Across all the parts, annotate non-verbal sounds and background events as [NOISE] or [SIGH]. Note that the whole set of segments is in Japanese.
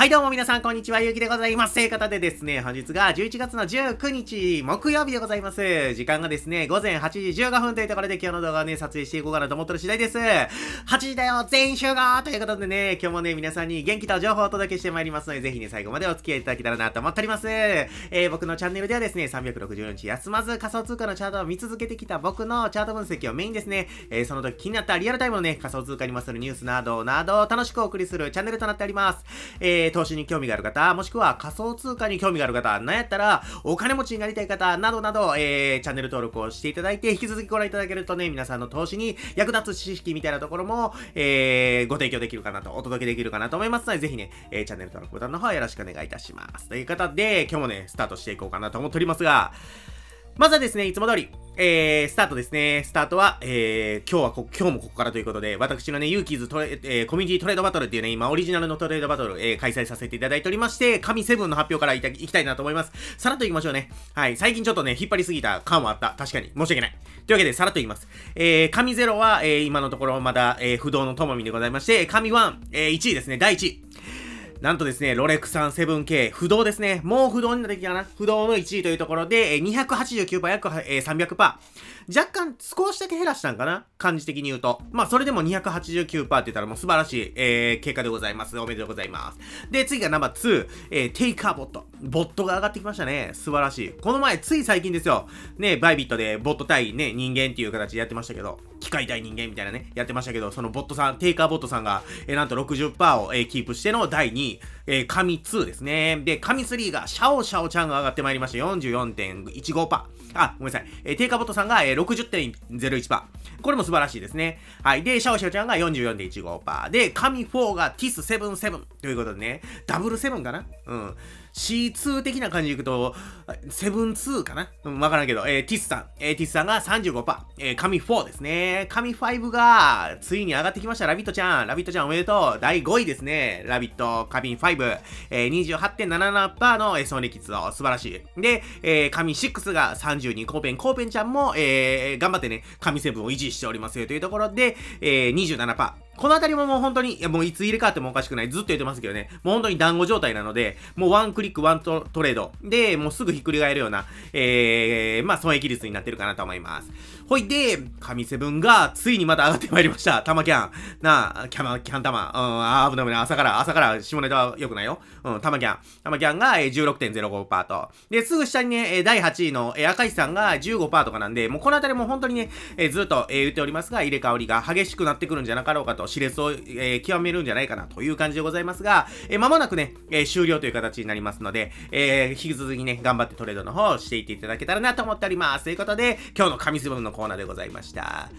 はいどうも皆さんこんにちは、ゆうきでございます。ということでですね、本日が11月の19日、木曜日でございます。時間がですね、午前8時15分というところで今日の動画をね、撮影していこうかなと思ってる次第です。8時だよ、全員集合ということでね、今日もね、皆さんに元気と情報をお届けしてまいりますので、ぜひね、最後までお付き合いいただけたらなと思っております。えー、僕のチャンネルではですね、364日休まず仮想通貨のチャートを見続けてきた僕のチャート分析をメインですね、えー、その時気になったリアルタイムのね、仮想通貨にまつわるニュースなどなど楽しくお送りするチャンネルとなっております。えー投資に興味がある方、もしくは仮想通貨に興味がある方、なんやったらお金持ちになりたい方、などなど、えー、チャンネル登録をしていただいて、引き続きご覧いただけるとね、皆さんの投資に役立つ知識みたいなところも、えー、ご提供できるかなと、お届けできるかなと思いますので、ぜひね、えー、チャンネル登録ボタンの方よろしくお願いいたします。ということで、今日もね、スタートしていこうかなと思っておりますが、まずはですね、いつも通り、えー、スタートですね。スタートは、えー、今日はこ、今日もここからということで、私のね、ユーキーズトレ、えー、コミュニティトレードバトルっていうね、今、オリジナルのトレードバトル、えー、開催させていただいておりまして、神セブンの発表からいたいきたいなと思います。さらっと行きましょうね。はい。最近ちょっとね、引っ張りすぎた感はあった。確かに。申し訳ない。というわけで、さらっと言います。えー、神ゼロは、えー、今のところまだ、えー、不動のともみでございまして、神ワン、えー、1位ですね。第1位。なんとですね、ロレクサン 7K、不動ですね。もう不動になってきな。不動の1位というところで、289%、約300%。若干、少しだけ減らしたんかな感じ的に言うと。まあ、それでも289%って言ったらもう素晴らしい、えー、結果でございます。おめでとうございます。で、次がナンバー2、えー、テイカーボット。ボットが上がってきましたね。素晴らしい。この前、つい最近ですよ。ね、バイビットでボット対ね、人間っていう形でやってましたけど、機械大人間みたいなね、やってましたけど、そのボットさん、テイカーボットさんが、えー、なんと60%を、えー、キープしての第2位、えー、神2ですね。で、神3が、シャオシャオちゃんが上がってまいりました。44.15%。あ、ごめんなさい。えー、テイカーボットさんが、えー、60.01%。これも素晴らしいですね。はい。で、シャオシャオちゃんが44.15%。で、神4がティス77ということでね、ダブルセブンかなうん。C2 的な感じでいくと、セブン2かなわ、からんけど、えー、ティスさん。えー、ティスさんが35%。えー、神4ですね。神5が、ついに上がってきました。ラビットちゃん。ラビットちゃんおめでとう。第5位ですね。ラビット、カビン5。えー、28.77%の、えー、損益率を素晴らしい。で、えー、神6が32、コーペン。コーペンちゃんも、えー、頑張ってね、神7を維持しておりますよというところで、えー、27%。このあたりももう本当に、いやもういつ入れ替わってもおかしくない。ずっと言ってますけどね。もう本当に団子状態なので、もうワンクリックワントレードで、もうすぐひっくり返るような、えー、まあ損益率になってるかなと思います。ほいで、神セブンがついにまた上がってまいりました。玉キャン。なあ、キャマ、キャン玉。うん、あ、危ない危ない。朝から、朝から下ネタは良くないよ。うん、玉キャン。玉キャンが16.05%ト。で、すぐ下にね、第8位の赤石さんが15%とかなんで、もうこのあたりも本当にね、えずっと、え言っておりますが、入れ替わりが激しくなってくるんじゃなかろうかと、熾烈を、え極めるんじゃないかなという感じでございますが、えまもなくね、え終了という形になりますので、え引き続きね、頑張ってトレードの方をしていっていただけたらなと思っております。ということで、今日の神セブンのコーナーでございました。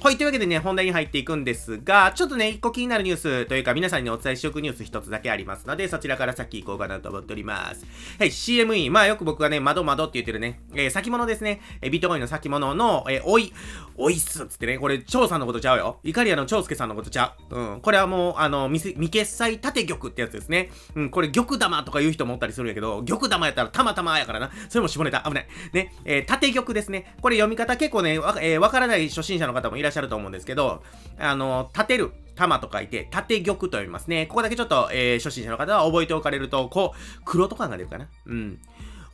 はい、というわけでね、本題に入っていくんですが、ちょっとね、一個気になるニュースというか、皆さんにお伝えしておくニュース一つだけありますので、そちらからさっき行こうかなと思っております。はい、CME。まあよく僕がね、窓窓って言ってるね、えー、先物ですね。えー、ビットコインの先物の、えー、い。おいっすっつってね、これ、蝶さんのことちゃうよ。イカリアの蝶助さんのことちゃう。うん。これはもう、あの、未決済縦玉ってやつですね。うん、これ玉玉とか言う人もおったりするんやけど、玉玉やったらたまたまやからな。それも絞れた。危ない。ね、えー、縦玉ですね。これ読み方結構ね、わ、えー、からない初心者の方もいらっしゃると思うんですけど、あの、立てる。玉と書いて、縦玉と読みますね。ここだけちょっと、えー、初心者の方は覚えておかれると、こう、黒とかが出るかな。うん。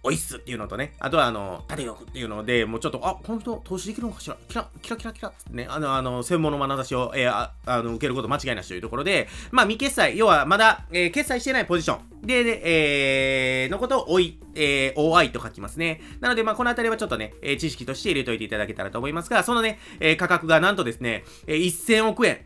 おいっすっていうのとね、あとはあの、縦横っていうので、もうちょっと、あ、の人投資できるのかしらキラ、キラキラキラってね、あの、あの、専門の眼差しを、えー、ああの、受けること間違いなしというところで、まあ、未決済、要はまだ、えー、決済してないポジションで、でえー、のことを、おい、えー、OI と書きますね。なので、まあ、このあたりはちょっとね、え知識として入れといていただけたらと思いますが、そのね、え価格がなんとですね、え1000億円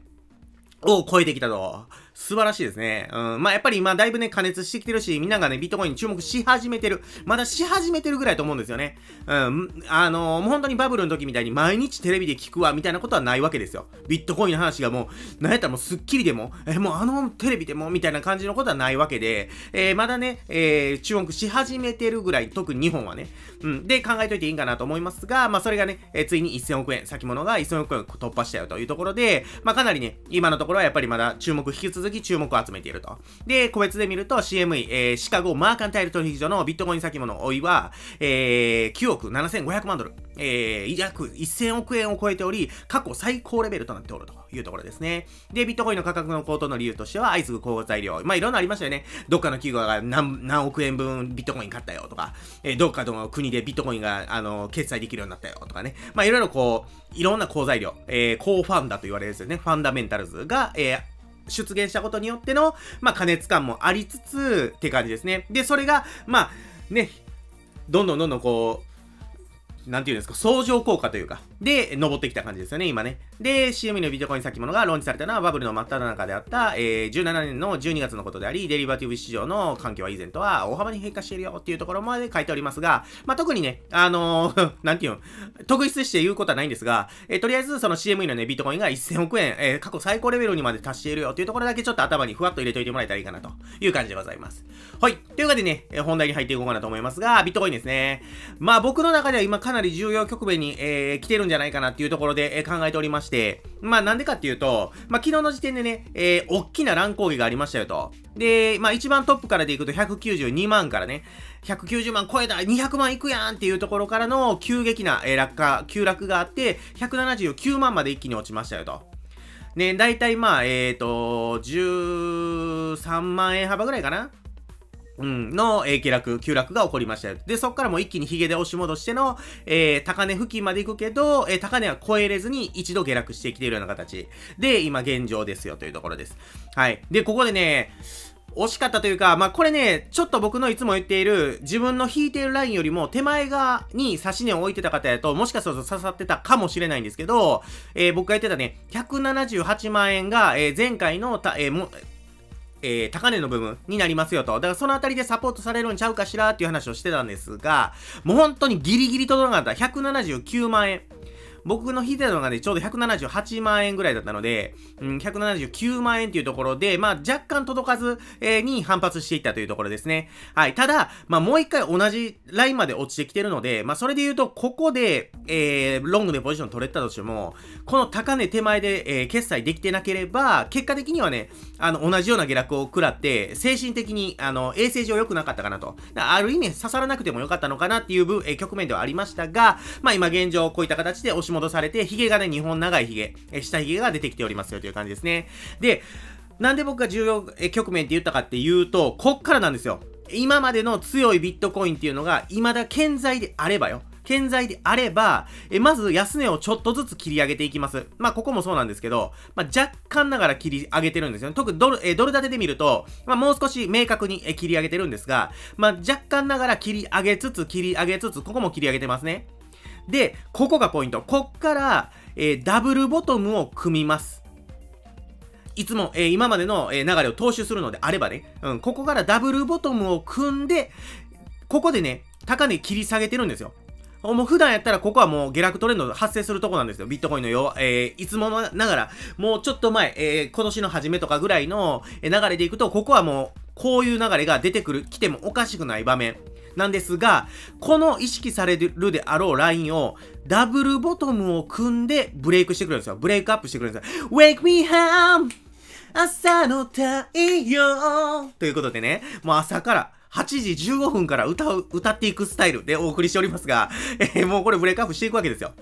を超えてきたと。素晴らしいですね。うん。まあ、やっぱり今、だいぶね、加熱してきてるし、みんながね、ビットコインに注目し始めてる。まだし始めてるぐらいと思うんですよね。うん。あのー、もう本当にバブルの時みたいに毎日テレビで聞くわ、みたいなことはないわけですよ。ビットコインの話がもう、なんやったらもうスッキリでも、え、もうあのテレビでも、みたいな感じのことはないわけで、えー、まだね、えー、注目し始めてるぐらい、特に日本はね。うん。で、考えといていいんかなと思いますが、まあ、それがね、えー、ついに1000億円、先物が1000億円突破したよというところで、まあ、かなりね、今のところはやっぱりまだ注目引き続き注目を集めていると。で、個別で見ると CME、えー、シカゴマーカンタイル取引所のビットコイン先物追いは、えー、9億7500万ドル、えー、約1000億円を超えており、過去最高レベルとなっておるというところですね。で、ビットコインの価格の高騰の理由としては、相次ぐ高材料。まあ、いろんなありましたよね。どっかの企業が何何億円分ビットコイン買ったよとか、えー、どっかの国でビットコインが、あの、決済できるようになったよとかね。まあ、いろいろこう、いろんな高材料、えー、高ファンダと言われるんですよね。ファンダメンタルズが、えー、出現したことによっての、まあ、過熱感もありつつって感じですね。で、それが、まあ、ね、どんどんどんどんこう、なんていうんですか、相乗効果というか、で、登ってきた感じですよね、今ね。で、CME のビットコイン先物がローンチされたのはバブルの真っ只中であった、えー、17年の12月のことであり、デリバティブ市場の環境は以前とは大幅に変化しているよっていうところまで書いておりますが、まあ、特にね、あのー、[LAUGHS] なんていうの、特筆して言うことはないんですが、えー、とりあえずその CME のね、ビットコインが1000億円、えー、過去最高レベルにまで達しているよっていうところだけちょっと頭にふわっと入れておいてもらえたらいいかなという感じでございます。はい。というわけでね、えー、本題に入っていこうかなと思いますが、ビットコインですね。まあ僕の中では今かなり重要局面に、えー、来てるんじゃないかなっていうところで、え考えておりまして、まあなんでかっていうと、まあ昨日の時点でね、えー、大きな乱高下がありましたよと。で、まあ一番トップからでいくと192万からね、190万超えた !200 万いくやんっていうところからの急激な、え落下、急落があって、179万まで一気に落ちましたよと。ね、大体まあ、えっ、ー、と、13万円幅ぐらいかなうん、の、えー、下落、急落が起こりましたよ。で、そっからもう一気にヒゲで押し戻しての、えー、高値付近まで行くけど、えー、高値は超えれずに一度下落してきているような形で、今現状ですよというところです。はい。で、ここでね、惜しかったというか、まあ、これね、ちょっと僕のいつも言っている、自分の引いているラインよりも手前側に差し値を置いてた方やと、もしかすると刺さってたかもしれないんですけど、えー、僕が言ってたね、178万円が、えー、前回のた、えー、も、えー、高値の部分になりますよと。だからそのあたりでサポートされるんちゃうかしらっていう話をしてたんですが、もう本当にギリギリ届かなかった。179万円。僕の引いてたのがね、ちょうど178万円ぐらいだったので、うん、179万円というところで、まあ、若干届かず、えー、に反発していったというところですね。はい。ただ、まあ、もう一回同じラインまで落ちてきてるので、まあ、それで言うと、ここで、えー、ロングでポジション取れたとしても、この高値手前で、えー、決済できてなければ、結果的にはね、あの、同じような下落を食らって、精神的に、あの、衛生上良くなかったかなと。ある意味、刺さらなくても良かったのかなっていう分、えー、局面ではありましたが、まあ、今現状、こういった形で押し戻戻されて、髭がね、2本長い髭、え下髭が出てきておりますよという感じですね。で、なんで僕が重要局面って言ったかっていうと、こっからなんですよ。今までの強いビットコインっていうのが、未だ健在であればよ。健在であれば、えまず安値をちょっとずつ切り上げていきます。まあ、ここもそうなんですけど、まあ、若干ながら切り上げてるんですよね。特にドル、えドル建てで見ると、まあ、もう少し明確に、え切り上げてるんですが、まあ、若干ながら切り上げつつ、切り上げつつ、ここも切り上げてますね。で、ここがポイント。こっから、えー、ダブルボトムを組みます。いつも、えー、今までの、え流れを踏襲するのであればね、うん、ここからダブルボトムを組んで、ここでね、高値切り下げてるんですよ。もう普段やったらここはもう下落トレンド発生するとこなんですよ。ビットコインのよ、えー、いつもながら、もうちょっと前、えー、今年の初めとかぐらいの流れでいくと、ここはもう、こういう流れが出てくる、来てもおかしくない場面。なんですが、この意識されるであろうラインをダブルボトムを組んでブレイクしてくるんですよ。ブレイクアップしてくるんですよ。Wake me up! 朝の太陽ということでね、もう朝から8時15分から歌う、歌っていくスタイルでお送りしておりますが、えー、もうこれブレイクアップしていくわけですよ。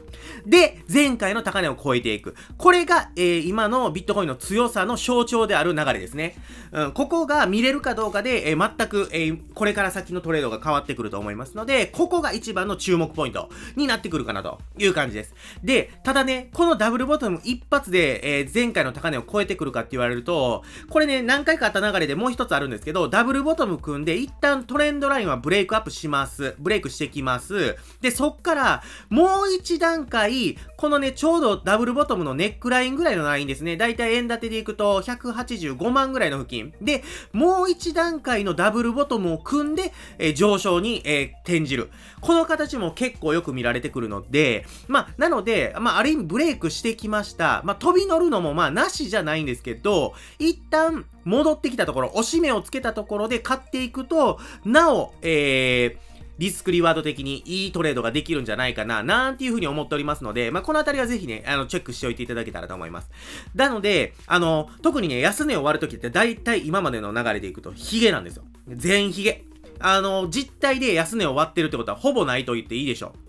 で、前回の高値を超えていく。これが、えー、今のビットコインの強さの象徴である流れですね。うん、ここが見れるかどうかで、えー、全く、えー、これから先のトレードが変わってくると思いますので、ここが一番の注目ポイントになってくるかなという感じです。で、ただね、このダブルボトム一発で、えー、前回の高値を超えてくるかって言われると、これね、何回かあった流れでもう一つあるんですけど、ダブルボトム組んで一旦トレンドラインはブレイクアップします。ブレイクしてきます。で、そっから、もう一段階、このね、ちょうどダブルボトムのネックラインぐらいのラインですね。だいたい円建てでいくと、185万ぐらいの付近。で、もう一段階のダブルボトムを組んで、えー、上昇に、えー、転じる。この形も結構よく見られてくるので、まあ、なので、まあ、ある意味ブレイクしてきました。まあ、飛び乗るのもまあ、なしじゃないんですけど、一旦、戻ってきたところ、押し目をつけたところで買っていくと、なお、えー、リスクリワード的にいいトレードができるんじゃないかな、なんていうふうに思っておりますので、まあ、このあたりはぜひね、あの、チェックしておいていただけたらと思います。なので、あの、特にね、安値を割るときって大体今までの流れでいくと、ヒゲなんですよ。全ヒゲ。あの、実態で安値を割ってるってことはほぼないと言っていいでしょう。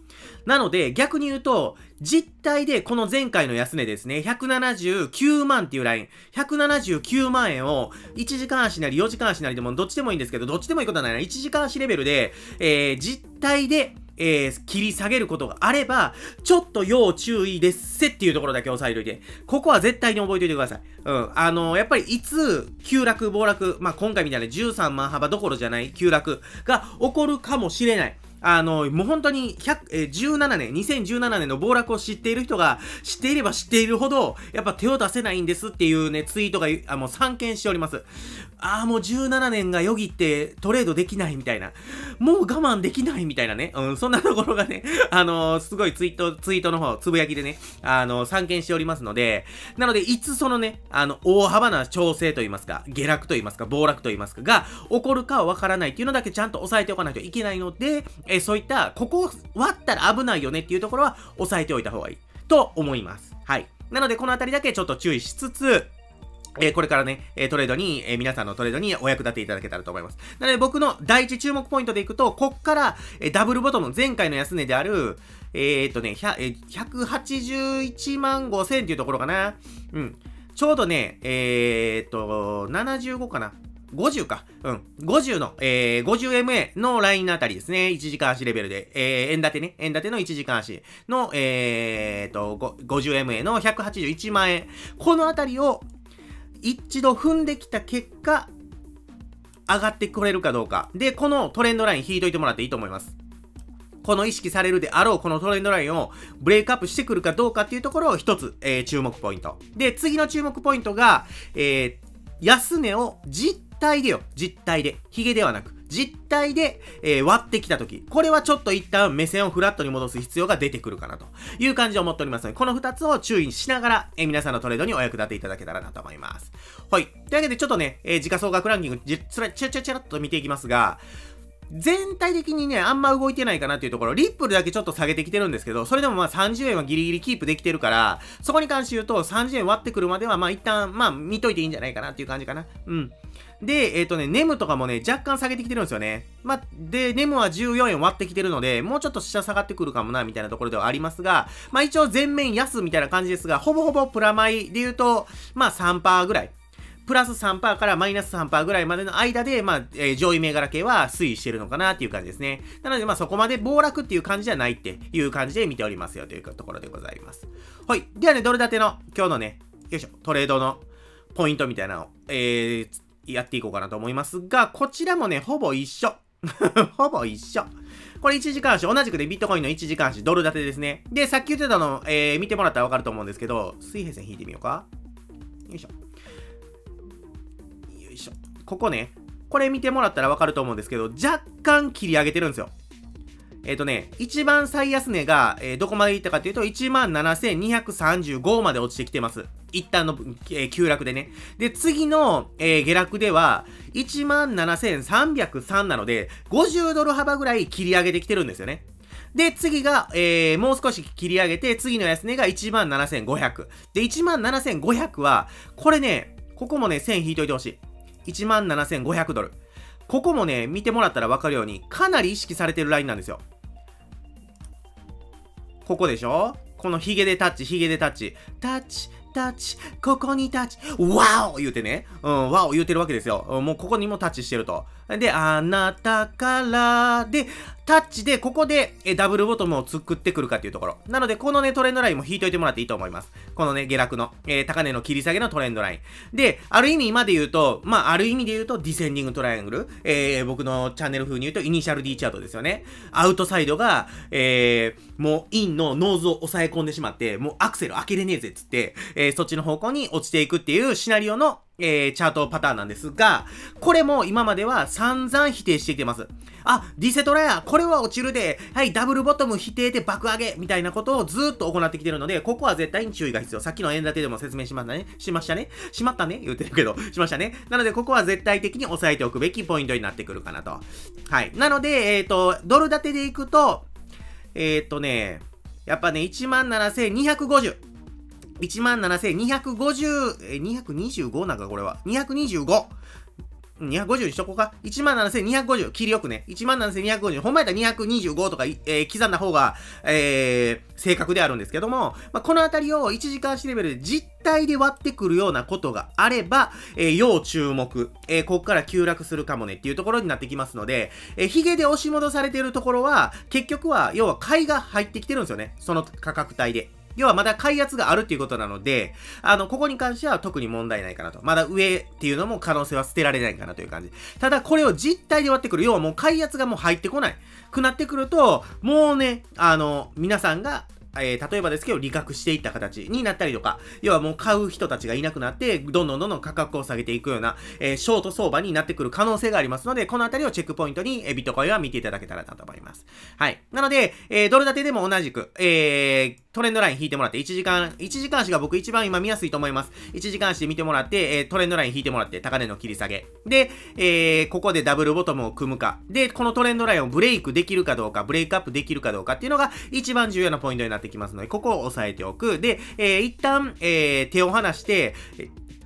なので、逆に言うと、実態でこの前回の安値ですね、179万っていうライン、179万円を1時間足なり4時間足なりでもどっちでもいいんですけど、どっちでもいいことはないな、1時間足レベルで、えー、実態で、えー、切り下げることがあれば、ちょっと要注意ですせっていうところだけ押さえといて、ここは絶対に覚えておいてください。うん。あのー、やっぱりいつ、急落、暴落、まあ、今回みたいな13万幅どころじゃない急落が起こるかもしれない。あの、もう本当に100、え17年、2017年の暴落を知っている人が、知っていれば知っているほど、やっぱ手を出せないんですっていうね、ツイートが、あもう散見しております。ああ、もう17年がよぎってトレードできないみたいな。もう我慢できないみたいなね。うん、そんなところがね、[LAUGHS] あのー、すごいツイート、ツイートの方、つぶやきでね、あのー、散見しておりますので、なので、いつそのね、あの、大幅な調整といいますか、下落といいますか、暴落といいますか、が起こるかはわからないっていうのだけちゃんと押さえておかないといけないので、ええそういった、ここ割ったら危ないよねっていうところは押さえておいた方がいいと思います。はい。なので、このあたりだけちょっと注意しつつ、えー、これからね、えトレードに、えー、皆さんのトレードにお役立ていただけたらと思います。なので僕の第一注目ポイントでいくと、こっから、えー、ダブルボトム、前回の安値である、えっとね、え181万5000っていうところかな。うん。ちょうどね、えっと、75かな。50か。うん。50の、えー、50MA のラインあたりですね。1時間足レベルで。えー、円建てね。円建ての1時間足の、えー、と、50MA の181万円。このあたりを一度踏んできた結果、上がってくれるかどうか。で、このトレンドライン引いといてもらっていいと思います。この意識されるであろうこのトレンドラインをブレイクアップしてくるかどうかっていうところを一つ、えー、注目ポイント。で、次の注目ポイントが、えー、安値をじっ体でよ、実体で、ヒゲではなく、実体で、えー、割ってきたとき、これはちょっと一旦目線をフラットに戻す必要が出てくるかなという感じを思っておりますので、この二つを注意しながら、えー、皆さんのトレードにお役立ていただけたらなと思います。はい。というわけでちょっとね、えー、時価総額ランキング、じつら、ちらちらちらっと見ていきますが、全体的にね、あんま動いてないかなっていうところ、リップルだけちょっと下げてきてるんですけど、それでもまあ30円はギリギリキープできてるから、そこに関して言うと30円割ってくるまではまあ一旦、まあ見といていいんじゃないかなっていう感じかな。うん。で、えっ、ー、とね、ネムとかもね、若干下げてきてるんですよね。まあ、で、ネムは14円割ってきてるので、もうちょっと下下がってくるかもな、みたいなところではありますが、まあ一応全面安みたいな感じですが、ほぼほぼプラマイで言うと、まあ3%ぐらい。プラス3%からマイナス3%ぐらいまでの間で、まあ、えー、上位銘柄系は推移してるのかなっていう感じですね。なので、まあ、そこまで暴落っていう感じじゃないっていう感じで見ておりますよというところでございます。はい。ではね、ドル建ての今日のね、よいしょ、トレードのポイントみたいなのを、えー、やっていこうかなと思いますが、こちらもね、ほぼ一緒。[LAUGHS] ほぼ一緒。これ1時間足、同じくでビットコインの1時間足、ドル建てですね。で、さっき言ってたの、えー、見てもらったらわかると思うんですけど、水平線引いてみようか。よいしょ。よいしょ。ここね、これ見てもらったらわかると思うんですけど、若干切り上げてるんですよ。えっ、ー、とね、一番最安値が、えー、どこまでいったかというと、17,235まで落ちてきてます。一旦の、えー、急落でね。で、次の、えー、下落では、17,303なので、50ドル幅ぐらい切り上げてきてるんですよね。で、次が、えー、もう少し切り上げて、次の安値が17,500。で、17,500は、これね、ここもね、線引いといてほしい。17,500ドル。ここもね、見てもらったらわかるように、かなり意識されてるラインなんですよ。ここでしょこのヒゲでタッチ、ヒゲでタッチ。タッチ、タッチ、ここにタッチ、ワオ言うてね、うん、ワオ言うてるわけですよ。もうここにもタッチしてると。で、あなたからで、タッチで、ここでえダブルボトムを作ってくるかっていうところ。なので、このね、トレンドラインも引いといてもらっていいと思います。このね、下落の、えー、高値の切り下げのトレンドライン。で、ある意味今で言うと、まあ、ある意味で言うと、ディセンディングトライアングル。えー、僕のチャンネル風に言うと、イニシャル D チャートですよね。アウトサイドが、えー、もう、インのノーズを抑え込んでしまって、もうアクセル開けれねえぜっつって、えー、そっちの方向に落ちていくっていうシナリオのえー、チャートパターンなんですが、これも今までは散々否定してきてます。あ、ディセトラや、これは落ちるで、はい、ダブルボトム否定で爆上げ、みたいなことをずっと行ってきてるので、ここは絶対に注意が必要。さっきの円建てでも説明しましたね。しましたね。しまったね。言ってるけど、しましたね。なので、ここは絶対的に抑えておくべきポイントになってくるかなと。はい。なので、えっ、ー、と、ドル建てでいくと、えっ、ー、とね、やっぱね、17,250。17,250、225なんかこれは。225。250にしとこうか。17,250。切りよくね。17,250。ほんまやったら225とか、えー、刻んだ方が、えー、正確であるんですけども、まあ、このあたりを1時間足レベルで実体で割ってくるようなことがあれば、えー、要注目。えー、こっから急落するかもねっていうところになってきますので、えー、ヒゲで押し戻されているところは、結局は、要は買いが入ってきてるんですよね。その価格帯で。要はまだ開発があるっていうことなので、あの、ここに関しては特に問題ないかなと。まだ上っていうのも可能性は捨てられないかなという感じ。ただ、これを実体で割ってくる。要はもう開発がもう入ってこない。くなってくると、もうね、あの、皆さんがえー、例えばですけど、利確していった形になったりとか、要はもう買う人たちがいなくなって、どんどんどんどん価格を下げていくような、えー、ショート相場になってくる可能性がありますので、このあたりをチェックポイントに、えー、ビットコインは見ていただけたらなと思います。はい。なので、えー、ドル建てでも同じく、えー、トレンドライン引いてもらって、1時間、1時間足が僕一番今見やすいと思います。1時間足で見てもらって、えー、トレンドライン引いてもらって、高値の切り下げ。で、えー、ここでダブルボトムを組むか。で、このトレンドラインをブレイクできるかどうか、ブレイクアップできるかどうかっていうのが一番重要なポイントになってきますので、ここを押さえておく。で、えー、一旦、えー、手を離して、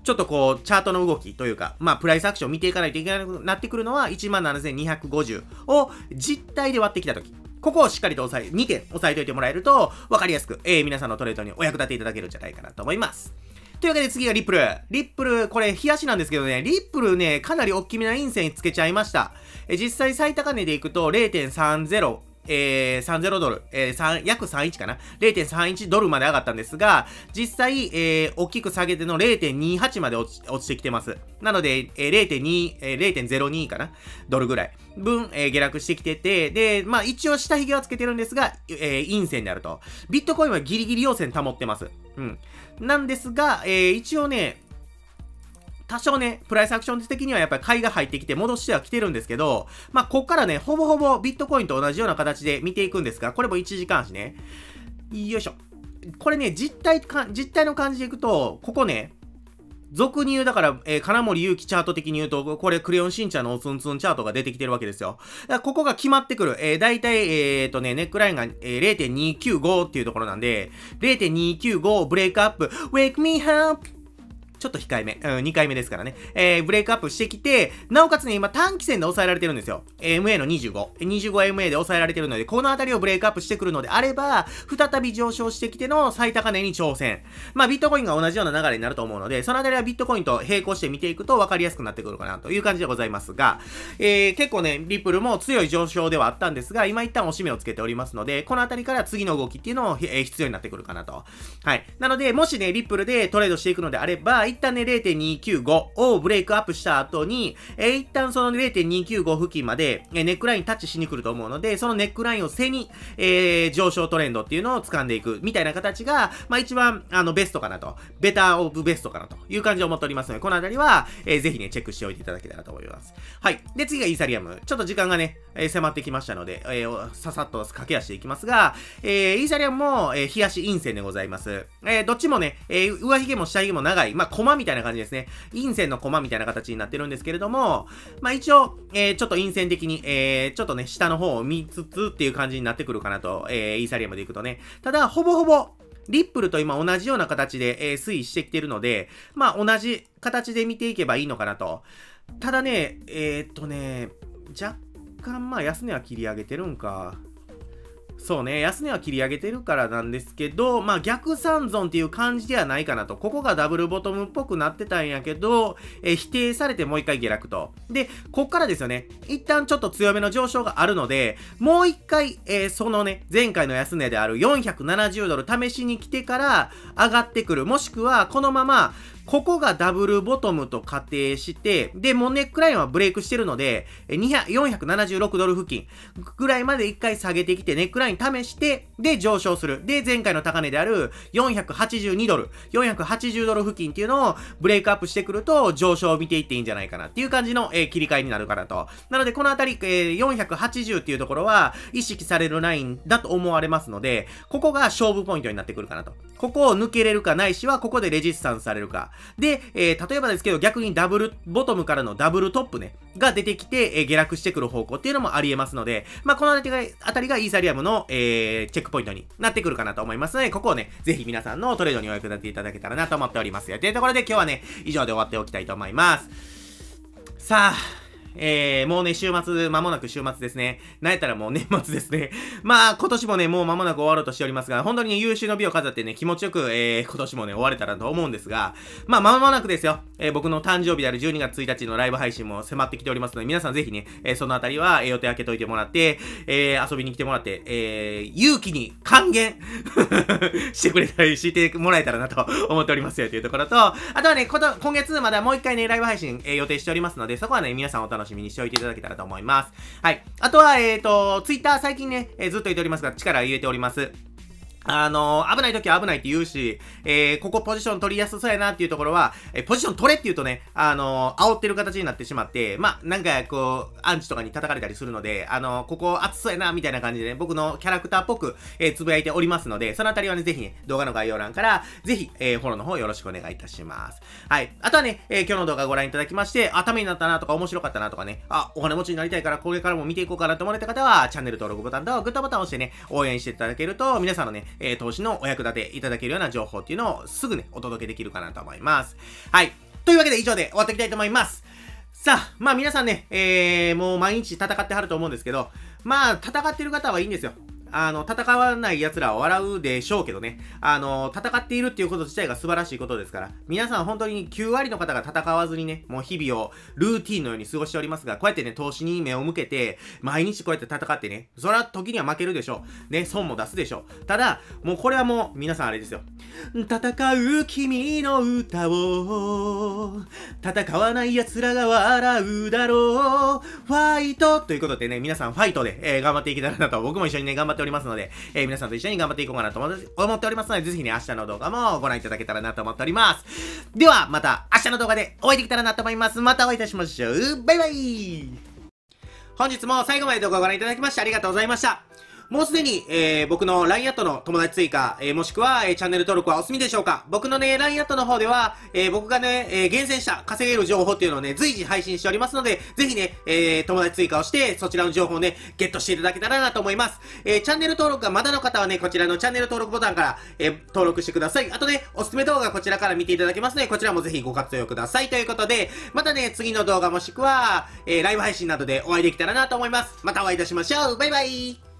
ちょっとこう、チャートの動きというか、まあ、プライスアクションを見ていかないといけなくなってくるのは、17,250を実体で割ってきたとき。ここをしっかりと押さえ、2点押さえておいてもらえると、わかりやすく、えー、皆さんのトレードにお役立ていただけるんじゃないかなと思います。というわけで次がリップル。リップル、これ、冷やしなんですけどね、リップルね、かなり大きめな陰線つけちゃいました。え実際最高値でいくと0.30。えー、30ドル、えー、約31かな ?0.31 ドルまで上がったんですが、実際、えー、大きく下げての0.28まで落ち落ちてきてます。なので、えー、0.2、えー、0.02かなドルぐらい分、えー、下落してきてて、で、まあ一応下髭はつけてるんですが、えー、陰線であると。ビットコインはギリギリ要線保ってます。うん。なんですが、えー、一応ね、多少ね、プライスアクション的にはやっぱり買いが入ってきて戻しては来てるんですけど、まあ、こっからね、ほぼほぼビットコインと同じような形で見ていくんですが、これも1時間足ね。よいしょ。これね、実体か、実体の感じでいくと、ここね、俗に言う、だから、えー、金森祐希チャート的に言うと、これ、クレヨンしんちゃんのツンツンチャートが出てきてるわけですよ。だからここが決まってくる。えー、大体、えー、っとね、ネックラインが、えー、0.295っていうところなんで、0.295ブレイクアップ、wake me up! ちょっと控えめ。うん、2回目ですからね。えー、ブレイクアップしてきて、なおかつね、今短期戦で抑えられてるんですよ。MA の25。25MA で抑えられてるので、このあたりをブレイクアップしてくるのであれば、再び上昇してきての最高値に挑戦。まあ、ビットコインが同じような流れになると思うので、そのあたりはビットコインと並行して見ていくと分かりやすくなってくるかなという感じでございますが、えー、結構ね、リップルも強い上昇ではあったんですが、今一旦押しめをつけておりますので、このあたりから次の動きっていうのを、えー、必要になってくるかなと。はい。なので、もしね、リップルでトレードしていくのであれば、一旦ね、0.295をブレイクアップした後に、えー、一旦その0.295付近まで、えー、ネックラインタッチしに来ると思うので、そのネックラインを背に、えー、上昇トレンドっていうのを掴んでいく、みたいな形が、まあ一番、あの、ベストかなと。ベターオブベストかなという感じで思っておりますので、このあたりは、えー、ぜひね、チェックしておいていただけたらと思います。はい。で、次がイーサリアム。ちょっと時間がね、えー、迫ってきましたので、えー、ささっと駆け足でいきますが、えー、イーサリアムも、えー、冷やし陰線でございます。えー、どっちもね、えー、上髭も下髭も長い、まあ、駒みたいな感じですね。陰線の駒みたいな形になってるんですけれども、まあ一応、えー、ちょっと陰線的に、えー、ちょっとね、下の方を見つつっていう感じになってくるかなと、えー、イーサリアムでいくとね。ただ、ほぼほぼ、リップルと今同じような形で、えー、推移してきてるので、まあ同じ形で見ていけばいいのかなと。ただね、えー、っとね、若干まあ安値は切り上げてるんか。そうね、安値は切り上げてるからなんですけど、まあ逆三尊っていう感じではないかなと。ここがダブルボトムっぽくなってたんやけど、え否定されてもう一回下落と。で、こっからですよね、一旦ちょっと強めの上昇があるので、もう一回、えー、そのね、前回の安値である470ドル試しに来てから上がってくる。もしくは、このまま、ここがダブルボトムと仮定して、で、もうネックラインはブレイクしてるので、476ドル付近ぐらいまで一回下げてきて、ネックライン試して、で、上昇する。で、前回の高値である482ドル、480ドル付近っていうのをブレイクアップしてくると、上昇を見ていっていいんじゃないかなっていう感じの、えー、切り替えになるかなと。なので、このあたり、えー、480っていうところは意識されるラインだと思われますので、ここが勝負ポイントになってくるかなと。ここを抜けれるかないしは、ここでレジスタンスされるか。で、えー、例えばですけど、逆にダブル、ボトムからのダブルトップね、が出てきて、えー、下落してくる方向っていうのもあり得ますので、まあ、このあたりが、たりがイーサリアムの、えー、チェックポイントになってくるかなと思いますので、ここをね、ぜひ皆さんのトレードにお役立ていただけたらなと思っております。というところで今日はね、以上で終わっておきたいと思います。さあ、えー、もうね、週末、まもなく週末ですね。なえたらもう年末ですね。[LAUGHS] まあ、今年もね、もう間もなく終わろうとしておりますが、本当にね、優秀の美を飾ってね、気持ちよく、えー、今年もね、終われたらと思うんですが、まあ、まもなくですよ。えー、僕の誕生日である12月1日のライブ配信も迫ってきておりますので、皆さんぜひね、えー、そのあたりは、えー、予定開けといてもらって、えー、遊びに来てもらって、えー、勇気に還元 [LAUGHS] してくれたり、してもらえたらなと思っておりますよというところと、あとはね、こと今月まだもう一回ね、ライブ配信、えー、予定しておりますので、そこはね、皆さんお楽しみ楽しみにしておいていただけたらと思います。はい。あとは、えっ、ー、と、Twitter 最近ね、えー、ずっと言っておりますが、力入れております。あの、危ない時は危ないって言うし、えー、ここポジション取りやすそうやなっていうところは、えー、ポジション取れって言うとね、あのー、煽ってる形になってしまって、まあ、なんかこう、アンチとかに叩かれたりするので、あのー、ここ熱そうやな、みたいな感じでね、僕のキャラクターっぽく、えー、つぶやいておりますので、そのあたりはね、ぜひ、ね、動画の概要欄から、ぜひ、えー、フォローの方よろしくお願いいたします。はい。あとはね、えー、今日の動画ご覧いただきまして、あ、ためになったなとか、面白かったなとかね、あ、お金持ちになりたいから、これからも見ていこうかなと思われた方は、チャンネル登録ボタンとグッドボタンを押してね、応援していただけると、皆さんのね、えー、投資のお役立ていただけるような情報っていうのをすぐね、お届けできるかなと思います。はい。というわけで以上で終わっていきたいと思います。さあ、まあ皆さんね、えー、もう毎日戦ってはると思うんですけど、まあ戦ってる方はいいんですよ。あの、戦わない奴らは笑うでしょうけどね。あの、戦っているっていうこと自体が素晴らしいことですから、皆さん本当に9割の方が戦わずにね、もう日々をルーティンのように過ごしておりますが、こうやってね、投資に目を向けて、毎日こうやって戦ってね、そら時には負けるでしょう。ね、損も出すでしょう。ただ、もうこれはもう、皆さんあれですよ。戦う君の歌を、戦わない奴らが笑うだろう、ファイトということでね、皆さんファイトで、えー、頑張っていけたらなと、僕も一緒にね、頑張ってておりますので、えー、皆さんと一緒に頑張っていこうかなと思っておりますので、ぜひね、明日の動画もご覧いただけたらなと思っております。では、また明日の動画でお会いできたらなと思います。またお会いいたしましょう。バイバイ本日も最後まで動画をご覧いただきましてありがとうございました。もうすでに、えー、僕の LINE アットの友達追加、えー、もしくは、えー、チャンネル登録はお済みでしょうか僕のね、LINE アットの方では、えー、僕がね、えー、厳選した稼げる情報っていうのをね、随時配信しておりますので、ぜひね、えー、友達追加をして、そちらの情報をね、ゲットしていただけたらなと思います。えー、チャンネル登録がまだの方はね、こちらのチャンネル登録ボタンから、えー、登録してください。あとね、おすすめ動画こちらから見ていただけますので、こちらもぜひご活用ください。ということで、またね、次の動画もしくは、えー、ライブ配信などでお会いできたらなと思います。またお会いいたしましょう。バイバイ。